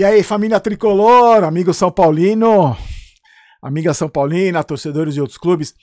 E aí, família tricolor, amigo São Paulino, amiga São Paulina, torcedores de outros clubes.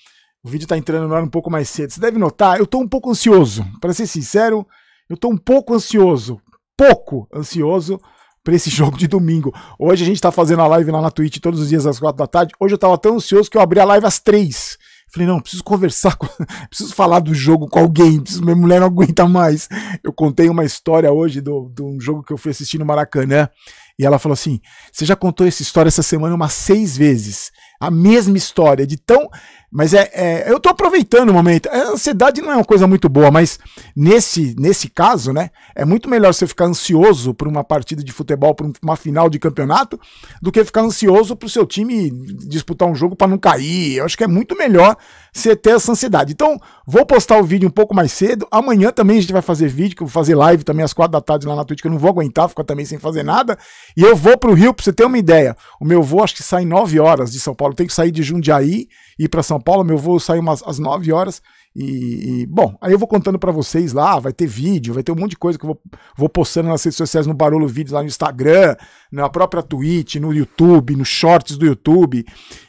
O vídeo tá entrando no ar um pouco mais cedo. Você deve notar, eu tô um pouco ansioso. Para ser sincero, eu tô um pouco ansioso. Pouco ansioso para esse jogo de domingo. Hoje a gente tá fazendo a live lá na Twitch todos os dias às quatro da tarde. Hoje eu tava tão ansioso que eu abri a live às três. Falei, não, preciso conversar, com... preciso falar do jogo com alguém, preciso... minha mulher não aguenta mais. Eu contei uma história hoje de do, do um jogo que eu fui assistir no Maracanã e ela falou assim: você já contou essa história essa semana umas seis vezes. A mesma história, de tão. Mas é. é eu estou aproveitando o momento. A ansiedade não é uma coisa muito boa, mas nesse, nesse caso, né? É muito melhor você ficar ansioso por uma partida de futebol, por uma final de campeonato, do que ficar ansioso para o seu time disputar um jogo para não cair. Eu acho que é muito melhor você ter essa ansiedade. Então, vou postar o vídeo um pouco mais cedo. Amanhã também a gente vai fazer vídeo, que eu vou fazer live também às quatro da tarde lá na Twitch, que eu não vou aguentar, ficar também sem fazer nada. E eu vou para o Rio, para você ter uma ideia. O meu voo acho que sai nove horas de São Paulo. Eu tenho que sair de Jundiaí e ir para São Paulo. Meu voo sai umas, às nove horas. E, e, bom, aí eu vou contando para vocês lá, vai ter vídeo, vai ter um monte de coisa que eu vou, vou postando nas redes sociais, no Barulho Vídeos, lá no Instagram, na própria Twitch, no YouTube, nos shorts do YouTube.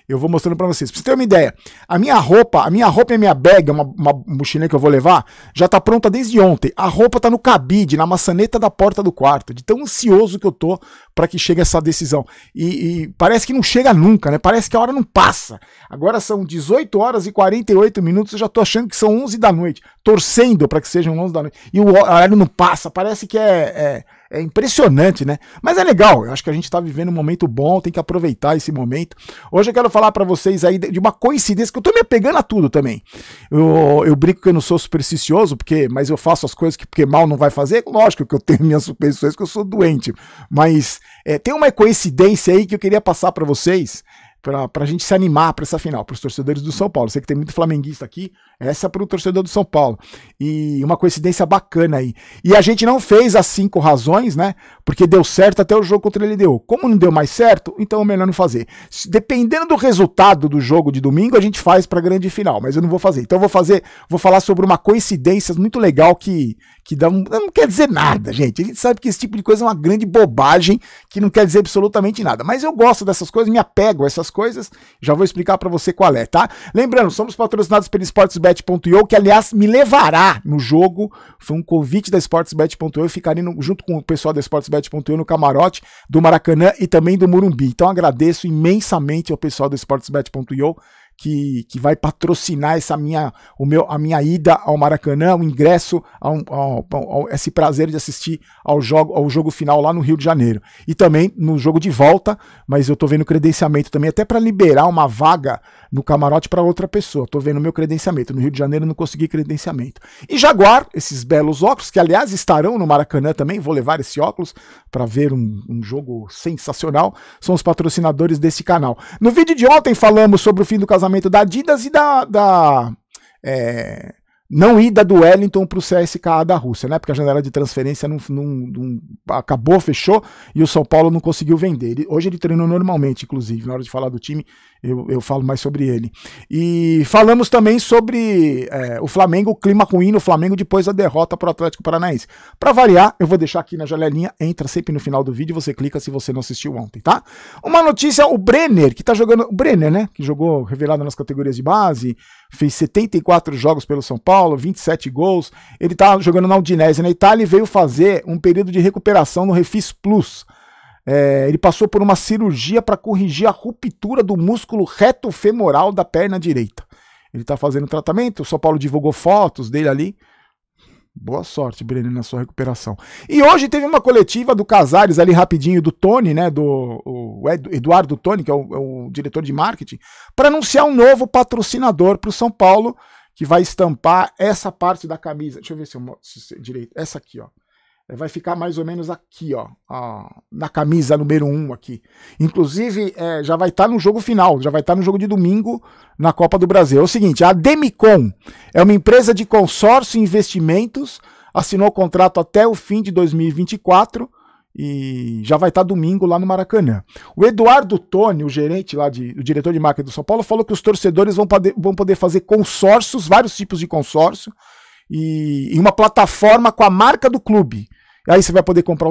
Eu vou mostrando para vocês. Pra vocês terem uma ideia, a minha roupa, a minha roupa e a minha bag, uma, uma mochilinha que eu vou levar, já tá pronta desde ontem. A roupa tá no cabide, na maçaneta da porta do quarto, de tão ansioso que eu tô para que chegue essa decisão. E, e, parece que não chega nunca, né? Parece que a hora não passa. Agora são 18 horas e 48 minutos, eu já tô achando que são 11 da noite, torcendo para que sejam 11 da noite. E o horário não passa, parece que é, é é impressionante, né? Mas é legal, eu acho que a gente está vivendo um momento bom, tem que aproveitar esse momento. Hoje eu quero falar para vocês aí de uma coincidência, que eu tô me apegando a tudo também. Eu, eu brinco que eu não sou supersticioso, porque, mas eu faço as coisas que porque mal não vai fazer. Lógico que eu tenho minhas superstições, que eu sou doente. Mas é, tem uma coincidência aí que eu queria passar para vocês, para a gente se animar para essa final, para os torcedores do São Paulo. Sei que tem muito flamenguista aqui, essa é para o torcedor do São Paulo. E uma coincidência bacana aí. E a gente não fez as cinco razões, né? Porque deu certo até o jogo contra ele deu. Como não deu mais certo, então é melhor não fazer. Dependendo do resultado do jogo de domingo, a gente faz para grande final, mas eu não vou fazer. Então eu vou fazer, vou falar sobre uma coincidência muito legal que que dá um, não quer dizer nada, gente. A gente sabe que esse tipo de coisa é uma grande bobagem que não quer dizer absolutamente nada. Mas eu gosto dessas coisas, me apego a essas coisas. Já vou explicar para você qual é, tá? Lembrando, somos patrocinados pelo sportsbet.io, que aliás me levará no jogo. Foi um convite da sportsbet.io, ficarei no, junto com o pessoal da sportsbet Esportesbet.eu no camarote do Maracanã e também do Murumbi. Então agradeço imensamente ao pessoal do Sportsbet.io que, que vai patrocinar essa minha, o meu, a minha ida ao Maracanã, o ingresso, a, um, a, a, a esse prazer de assistir ao jogo, ao jogo final lá no Rio de Janeiro. E também no jogo de volta, mas eu estou vendo credenciamento também, até para liberar uma vaga no camarote para outra pessoa. Estou vendo meu credenciamento. No Rio de Janeiro não consegui credenciamento. E Jaguar, esses belos óculos, que aliás estarão no Maracanã também, vou levar esse óculos para ver um, um jogo sensacional, são os patrocinadores desse canal. No vídeo de ontem falamos sobre o fim do casamento da Adidas e da. da é, não ida do Wellington para o CSKA da Rússia, né? Porque a janela de transferência não, não, não, acabou, fechou e o São Paulo não conseguiu vender. Ele, hoje ele treinou normalmente, inclusive. Na hora de falar do time, eu, eu falo mais sobre ele. E falamos também sobre é, o Flamengo, o clima ruim no Flamengo depois da derrota para o Atlético Paranaense. Para variar, eu vou deixar aqui na janelinha, entra sempre no final do vídeo, você clica se você não assistiu ontem, tá? Uma notícia: o Brenner, que tá jogando. O Brenner, né? Que jogou revelado nas categorias de base, fez 74 jogos pelo São Paulo. Paulo, 27 gols. Ele está jogando na Udinese na Itália e veio fazer um período de recuperação no Refis Plus. É, ele passou por uma cirurgia para corrigir a ruptura do músculo reto femoral da perna direita. Ele está fazendo tratamento, o São Paulo divulgou fotos dele ali. Boa sorte, Breno, na sua recuperação. E hoje teve uma coletiva do Casares ali rapidinho, do Tony, né? Do o Eduardo Tony, que é o, é o diretor de marketing, para anunciar um novo patrocinador para o São Paulo que vai estampar essa parte da camisa. Deixa eu ver se eu mostro direito. Essa aqui, ó. É, vai ficar mais ou menos aqui, ó, ó na camisa número 1 um aqui. Inclusive, é, já vai estar tá no jogo final, já vai estar tá no jogo de domingo na Copa do Brasil. É o seguinte, a Demicon é uma empresa de consórcio e investimentos, assinou contrato até o fim de 2024 e já vai estar domingo lá no Maracanã. O Eduardo Tony, o gerente lá, de, o diretor de marca do São Paulo, falou que os torcedores vão poder, vão poder fazer consórcios, vários tipos de consórcio, e, e uma plataforma com a marca do clube. E aí você vai poder comprar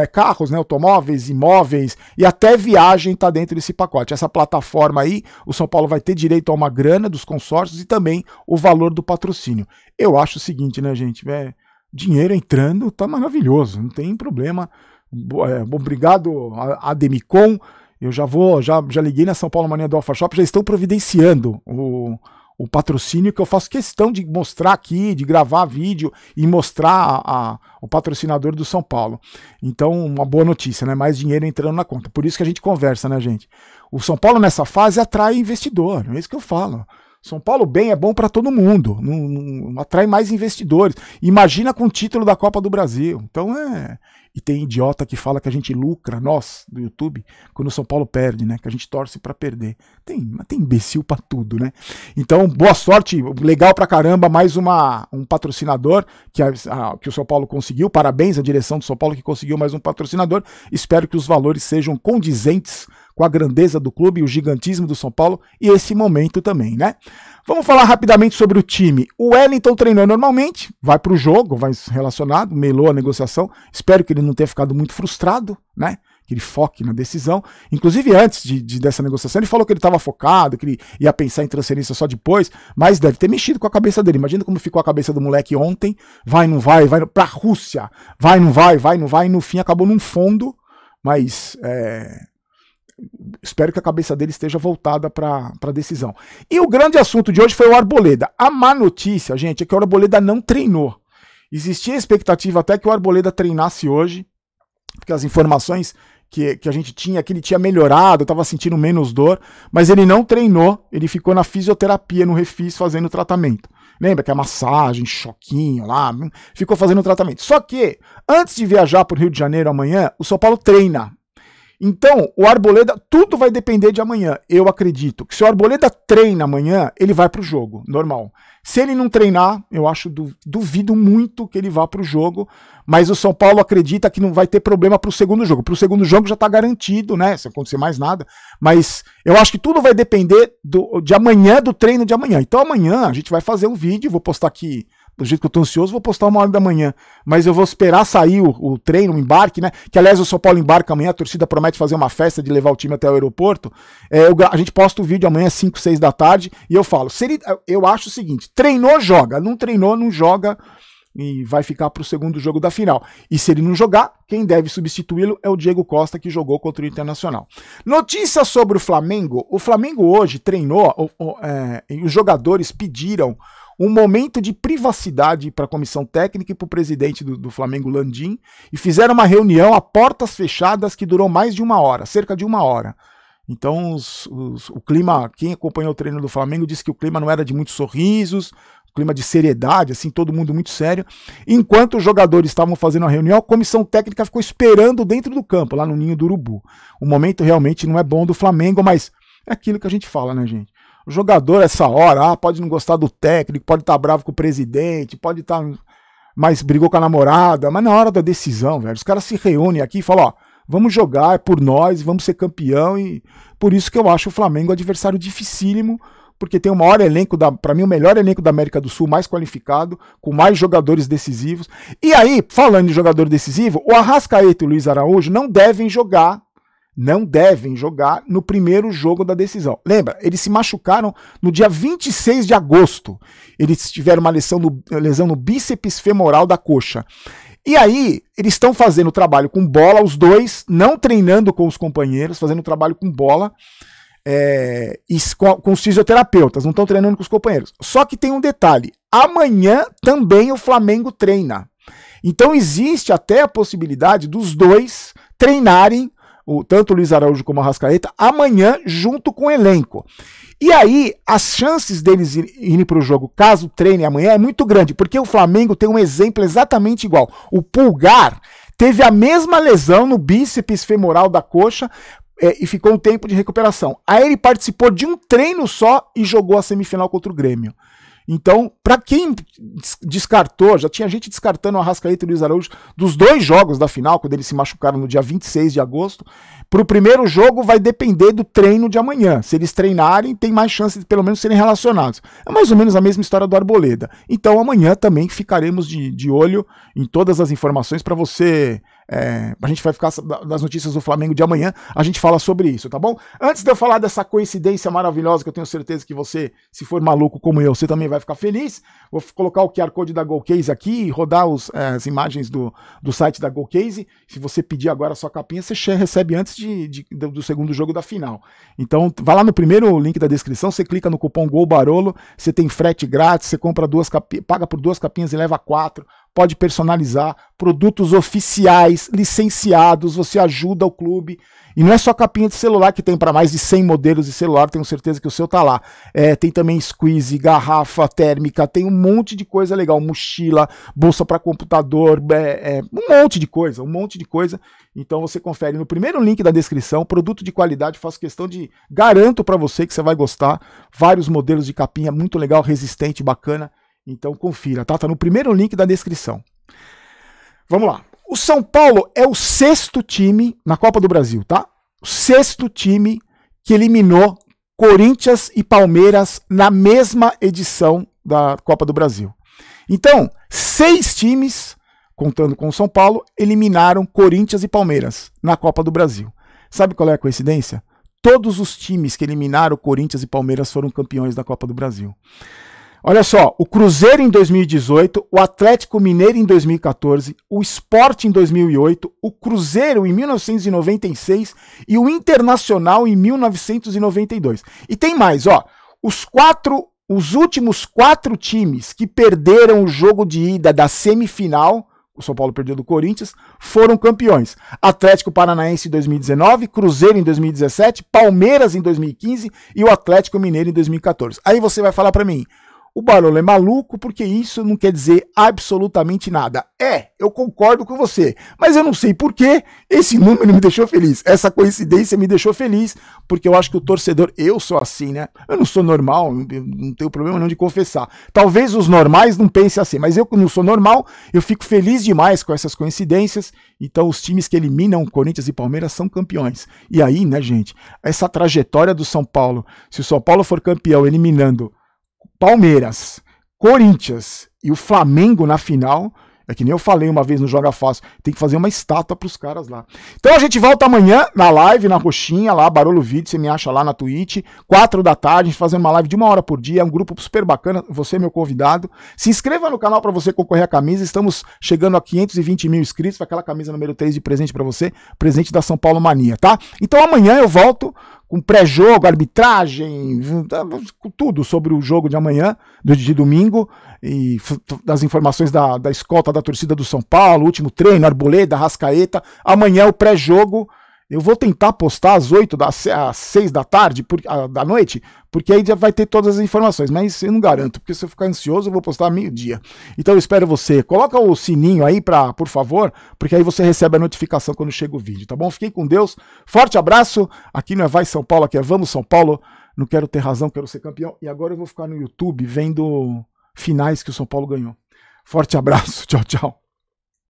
é, carros, né, automóveis, imóveis e até viagem está dentro desse pacote. Essa plataforma aí, o São Paulo vai ter direito a uma grana dos consórcios e também o valor do patrocínio. Eu acho o seguinte, né, gente? É, dinheiro entrando tá maravilhoso, não tem problema. É, obrigado, Ademicon. Eu já vou, já, já liguei na São Paulo Mania do Alpha Shop, já estão providenciando o, o patrocínio que eu faço questão de mostrar aqui, de gravar vídeo e mostrar a, a, o patrocinador do São Paulo. Então, uma boa notícia, né? Mais dinheiro entrando na conta. Por isso que a gente conversa, né, gente? O São Paulo nessa fase atrai investidor, é isso que eu falo. São Paulo bem é bom para todo mundo, não, não, atrai mais investidores. Imagina com o título da Copa do Brasil. Então é. E tem idiota que fala que a gente lucra, nós, do YouTube, quando o São Paulo perde, né? Que a gente torce para perder. Tem, tem imbecil para tudo, né? Então, boa sorte, legal pra caramba, mais uma, um patrocinador que, a, a, que o São Paulo conseguiu. Parabéns à direção do São Paulo que conseguiu mais um patrocinador. Espero que os valores sejam condizentes com a grandeza do clube, o gigantismo do São Paulo e esse momento também, né? Vamos falar rapidamente sobre o time. O Wellington treinou normalmente, vai para o jogo, vai relacionado, melou a negociação. Espero que ele não tenha ficado muito frustrado, né? que ele foque na decisão. Inclusive, antes de, de dessa negociação, ele falou que ele estava focado, que ele ia pensar em transferência só depois, mas deve ter mexido com a cabeça dele. Imagina como ficou a cabeça do moleque ontem. Vai, não vai, vai para a Rússia. Vai, não vai, vai, não vai. E no fim acabou num fundo, mas é, espero que a cabeça dele esteja voltada para a decisão. E o grande assunto de hoje foi o Arboleda. A má notícia, gente, é que o Arboleda não treinou. Existia a expectativa até que o Arboleda treinasse hoje, porque as informações que, que a gente tinha, que ele tinha melhorado, estava sentindo menos dor, mas ele não treinou, ele ficou na fisioterapia, no refis, fazendo tratamento. Lembra que a massagem, choquinho lá, hum, ficou fazendo tratamento. Só que, antes de viajar para o Rio de Janeiro amanhã, o São Paulo treina então, o Arboleda, tudo vai depender de amanhã. Eu acredito que se o Arboleda treina amanhã, ele vai para o jogo, normal. Se ele não treinar, eu acho duvido muito que ele vá para o jogo. Mas o São Paulo acredita que não vai ter problema para o segundo jogo. Para o segundo jogo já está garantido, né? Se acontecer mais nada. Mas eu acho que tudo vai depender do, de amanhã, do treino de amanhã. Então amanhã a gente vai fazer um vídeo, vou postar aqui do jeito que eu tô ansioso, vou postar uma hora da manhã. Mas eu vou esperar sair o, o treino, o embarque, né? Que aliás o São Paulo embarca amanhã, a torcida promete fazer uma festa de levar o time até o aeroporto. É, eu, a gente posta o vídeo amanhã às 5, 6 da tarde e eu falo, ele eu acho o seguinte: treinou, joga. Não treinou, não joga e vai ficar para o segundo jogo da final. E se ele não jogar, quem deve substituí-lo é o Diego Costa, que jogou contra o Internacional. Notícia sobre o Flamengo: o Flamengo hoje treinou, o, o, é, os jogadores pediram um momento de privacidade para a comissão técnica e para o presidente do, do, Flamengo, Landim, e fizeram uma reunião a portas fechadas que durou mais de uma hora, cerca de uma hora. Então, os, os, o clima, quem acompanhou o treino do Flamengo disse que o clima não era de muitos sorrisos, clima de seriedade, assim, todo mundo muito sério. Enquanto os jogadores estavam fazendo a reunião, a comissão técnica ficou esperando dentro do campo, lá no ninho do Urubu. O momento realmente não é bom do Flamengo, mas é aquilo que a gente fala, né, gente? O jogador, essa hora, ah, pode não gostar do técnico, pode estar tá bravo com o presidente, pode estar. Tá mas brigou com a namorada, mas na hora da decisão, velho, os caras se reúnem aqui e falam, ó, vamos jogar, é por nós, vamos ser campeão e por isso que eu acho o Flamengo adversário dificílimo, porque tem o maior elenco da, para mim o melhor elenco da América do Sul, mais qualificado, com mais jogadores decisivos. E aí, falando de jogador decisivo, o Arrascaeta e o Luiz Araújo não devem jogar não devem jogar no primeiro jogo da decisão. Lembra, eles se machucaram no dia 26 de agosto. Eles tiveram uma lesão no, lesão no bíceps femoral da coxa. E aí, eles estão fazendo trabalho com bola, os dois, não treinando com os companheiros, fazendo trabalho com bola é, e com, com os fisioterapeutas, não estão treinando com os companheiros. Só que tem um detalhe: amanhã também o Flamengo treina. Então existe até a possibilidade dos dois treinarem o, tanto o Luiz Araújo como a Rascaeta, amanhã junto com o elenco. E aí, as chances deles irem para o jogo, caso treine amanhã, é muito grande, porque o Flamengo tem um exemplo exatamente igual. O Pulgar teve a mesma lesão no bíceps femoral da coxa, é, e ficou um tempo de recuperação. Aí ele participou de um treino só e jogou a semifinal contra o Grêmio. Então, para quem descartou, já tinha gente descartando o Arrascaeta e o Luiz Araújo dos dois jogos da final, quando eles se machucaram no dia 26 de agosto. Para o primeiro jogo, vai depender do treino de amanhã. Se eles treinarem, tem mais chance de pelo menos serem relacionados. É mais ou menos a mesma história do Arboleda. Então, amanhã também ficaremos de, de olho em todas as informações para você é, a gente vai ficar nas notícias do Flamengo de amanhã, a gente fala sobre isso, tá bom? Antes de eu falar dessa coincidência maravilhosa, que eu tenho certeza que você, se for maluco como eu, você também vai ficar feliz. Vou colocar o QR Code da GoCase aqui, e rodar os, é, as imagens do, do site da GoCase. Se você pedir agora a sua capinha, você recebe antes de, de, do segundo jogo da final. Então, vai lá no primeiro link da descrição, você clica no cupom GOLBAROLO, você tem frete grátis, você compra duas capinhas, paga por duas capinhas e leva quatro pode personalizar, produtos oficiais, licenciados, você ajuda o clube. E não é só capinha de celular que tem para mais de 100 modelos de celular, tenho certeza que o seu tá lá. É, tem também squeeze, garrafa térmica, tem um monte de coisa legal, mochila, bolsa para computador, é, é, um monte de coisa, um monte de coisa. Então você confere no primeiro link da descrição, produto de qualidade, faço questão de garanto para você que você vai gostar. Vários modelos de capinha, muito legal, resistente, bacana. Então confira, tá? Tá no primeiro link da descrição. Vamos lá. O São Paulo é o sexto time na Copa do Brasil, tá? O sexto time que eliminou Corinthians e Palmeiras na mesma edição da Copa do Brasil. Então, seis times, contando com o São Paulo, eliminaram Corinthians e Palmeiras na Copa do Brasil. Sabe qual é a coincidência? Todos os times que eliminaram Corinthians e Palmeiras foram campeões da Copa do Brasil. Olha só, o Cruzeiro em 2018, o Atlético Mineiro em 2014, o Sport em 2008, o Cruzeiro em 1996 e o Internacional em 1992. E tem mais, ó, os quatro, os últimos quatro times que perderam o jogo de ida da semifinal o São Paulo perdeu do Corinthians, foram campeões. Atlético Paranaense em 2019, Cruzeiro em 2017, Palmeiras em 2015 e o Atlético Mineiro em 2014. Aí você vai falar para mim, o Barolo é maluco porque isso não quer dizer absolutamente nada. É, eu concordo com você, mas eu não sei por que esse número me deixou feliz. Essa coincidência me deixou feliz, porque eu acho que o torcedor, eu sou assim, né? Eu não sou normal, não tenho problema nenhum de confessar. Talvez os normais não pensem assim, mas eu que não sou normal, eu fico feliz demais com essas coincidências. Então os times que eliminam Corinthians e Palmeiras são campeões. E aí, né, gente, essa trajetória do São Paulo, se o São Paulo for campeão eliminando Palmeiras, Corinthians e o Flamengo na final. É que nem eu falei uma vez no Joga Fácil. Tem que fazer uma estátua pros caras lá. Então a gente volta amanhã na live, na roxinha, lá, Barolo Vídeo, você me acha lá na Twitch. Quatro da tarde, a gente fazendo uma live de uma hora por dia. É um grupo super bacana. Você é meu convidado. Se inscreva no canal para você concorrer à camisa. Estamos chegando a 520 mil inscritos. Aquela camisa número 3 de presente para você. Presente da São Paulo Mania, tá? Então amanhã eu volto com pré-jogo, arbitragem, tá, tudo sobre o jogo de amanhã, de domingo, e das informações da, da escolta da torcida do São Paulo, último treino, Arboleda, Rascaeta. Amanhã o pré-jogo eu vou tentar postar às 8 da, às 6 da tarde, por, da noite, porque aí já vai ter todas as informações, mas eu não garanto, porque se eu ficar ansioso, eu vou postar meio-dia. Então eu espero você. Coloca o sininho aí para, por favor, porque aí você recebe a notificação quando chega o vídeo, tá bom? Fiquem com Deus. Forte abraço. Aqui não é Vai São Paulo, aqui é Vamos São Paulo. Não quero ter razão, quero ser campeão. E agora eu vou ficar no YouTube vendo finais que o São Paulo ganhou. Forte abraço. Tchau, tchau.